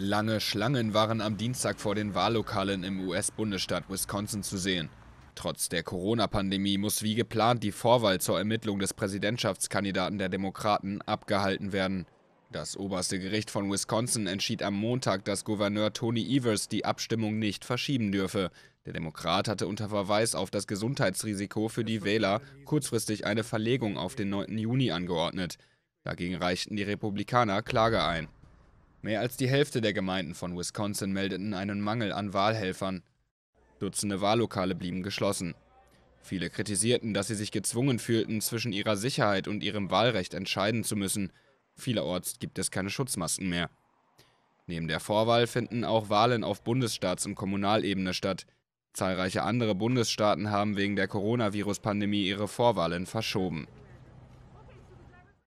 Lange Schlangen waren am Dienstag vor den Wahllokalen im US-Bundesstaat Wisconsin zu sehen. Trotz der Corona-Pandemie muss wie geplant die Vorwahl zur Ermittlung des Präsidentschaftskandidaten der Demokraten abgehalten werden. Das oberste Gericht von Wisconsin entschied am Montag, dass Gouverneur Tony Evers die Abstimmung nicht verschieben dürfe. Der Demokrat hatte unter Verweis auf das Gesundheitsrisiko für die Wähler kurzfristig eine Verlegung auf den 9. Juni angeordnet. Dagegen reichten die Republikaner Klage ein. Mehr als die Hälfte der Gemeinden von Wisconsin meldeten einen Mangel an Wahlhelfern. Dutzende Wahllokale blieben geschlossen. Viele kritisierten, dass sie sich gezwungen fühlten, zwischen ihrer Sicherheit und ihrem Wahlrecht entscheiden zu müssen. Vielerorts gibt es keine Schutzmasken mehr. Neben der Vorwahl finden auch Wahlen auf Bundesstaats- und Kommunalebene statt. Zahlreiche andere Bundesstaaten haben wegen der Coronavirus-Pandemie ihre Vorwahlen verschoben.